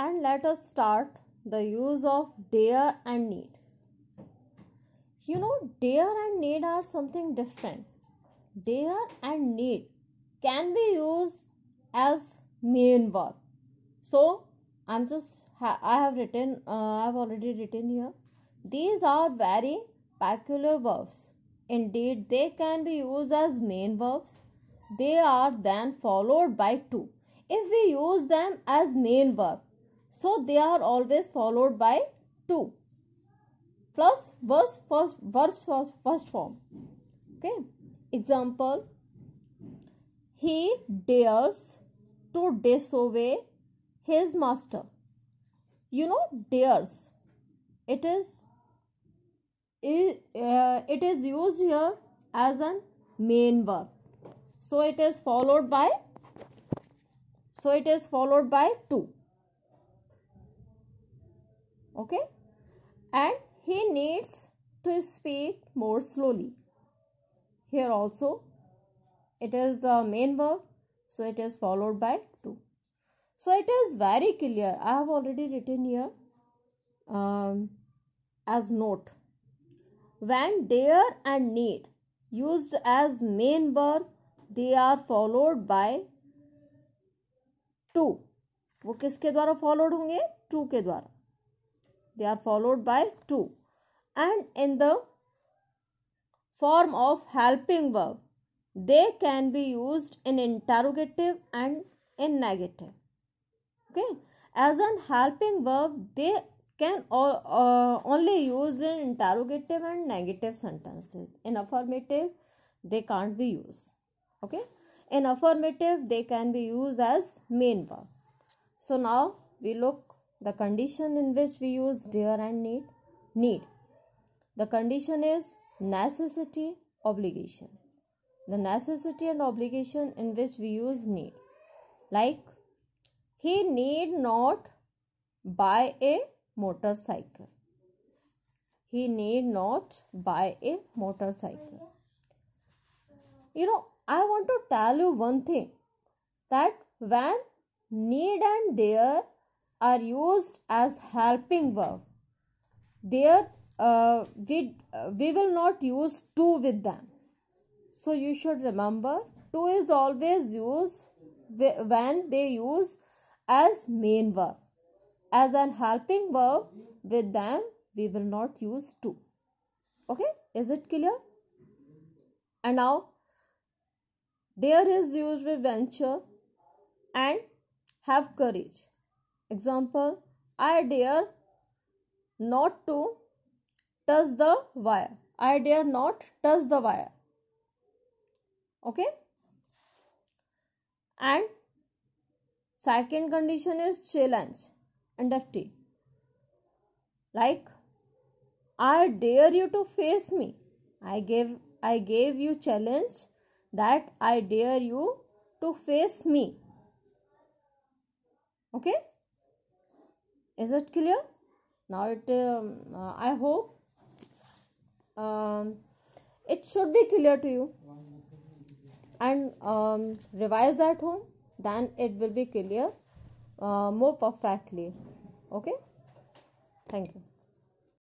and let us start the use of dare and need. You know, dare and need are something different. Dare and need can be used as main verb. So, I'm just I have written uh, I've already written here. These are very peculiar verbs. Indeed, they can be used as main verbs. They are then followed by to if we use them as main verb so they are always followed by to plus verse first verb first, first form. Okay. Example He dares to disobey his master. You know, dares. It is it, uh, it is used here as an main verb. So it is followed by so it is followed by two okay and he needs to speak more slowly here also it is the main verb so it is followed by to so it is very clear i have already written here um, as note when dare and need used as main verb they are followed by to. वो किसके द्वारा followed होंगे to के द्वारा they are followed by to and in the form of helping verb they can be used in interrogative and in negative okay as an helping verb they can all, uh, only use in interrogative and negative sentences in affirmative they can't be used okay in affirmative they can be used as main verb so now we look the condition in which we use dear and need need the condition is necessity obligation the necessity and obligation in which we use need like he need not buy a motorcycle he need not buy a motorcycle you know i want to tell you one thing that when need and dare are used as helping verb there uh, we, uh, we will not use to with them so you should remember to is always used when they use as main verb as an helping verb with them we will not use to okay is it clear and now there is used with venture and have courage Example I dare not to touch the wire. I dare not touch the wire. Okay. And second condition is challenge and FT. Like I dare you to face me. I gave I gave you challenge that I dare you to face me. Okay? is it clear now it um, uh, i hope um, it should be clear to you and um, revise at home then it will be clear uh, more perfectly okay thank you